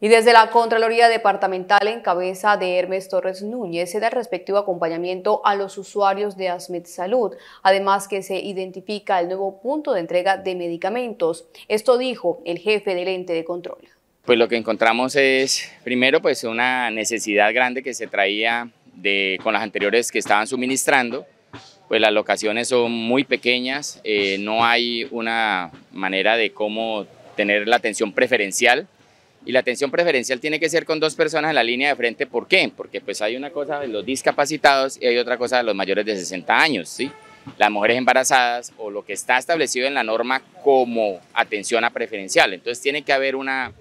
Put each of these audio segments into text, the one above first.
Y desde la Contraloría Departamental en cabeza de Hermes Torres Núñez se da el respectivo acompañamiento a los usuarios de Asmed Salud, además que se identifica el nuevo punto de entrega de medicamentos. Esto dijo el jefe del ente de control. Pues lo que encontramos es, primero, pues una necesidad grande que se traía de, con las anteriores que estaban suministrando, pues las locaciones son muy pequeñas, eh, no hay una manera de cómo tener la atención preferencial y la atención preferencial tiene que ser con dos personas en la línea de frente. ¿Por qué? Porque pues hay una cosa de los discapacitados y hay otra cosa de los mayores de 60 años, ¿sí? Las mujeres embarazadas o lo que está establecido en la norma como atención a preferencial. Entonces tiene que haber una,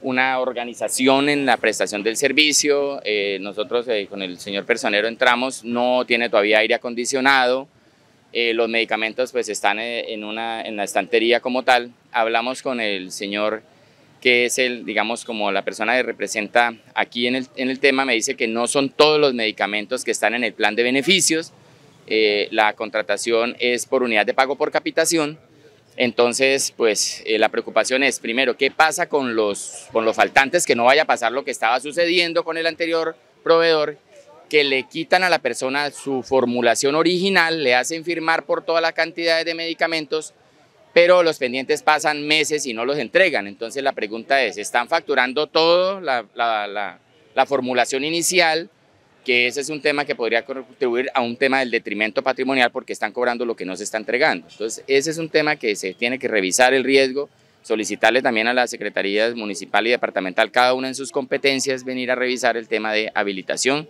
una organización en la prestación del servicio. Eh, nosotros eh, con el señor personero entramos, no tiene todavía aire acondicionado. Eh, los medicamentos pues están en, una, en la estantería como tal. Hablamos con el señor que es el, digamos, como la persona que representa aquí en el, en el tema, me dice que no son todos los medicamentos que están en el plan de beneficios, eh, la contratación es por unidad de pago por capitación, entonces, pues eh, la preocupación es, primero, ¿qué pasa con los, con los faltantes? Que no vaya a pasar lo que estaba sucediendo con el anterior proveedor, que le quitan a la persona su formulación original, le hacen firmar por toda la cantidad de medicamentos, pero los pendientes pasan meses y no los entregan. Entonces la pregunta es, ¿están facturando todo la, la formulación inicial? que ese es un tema que podría contribuir a un tema del detrimento patrimonial porque están cobrando lo que no se está entregando. Entonces, ese es un tema que se tiene que revisar el riesgo, solicitarle también a las secretarías municipal y departamental, cada una en sus competencias, venir a revisar el tema de habilitación.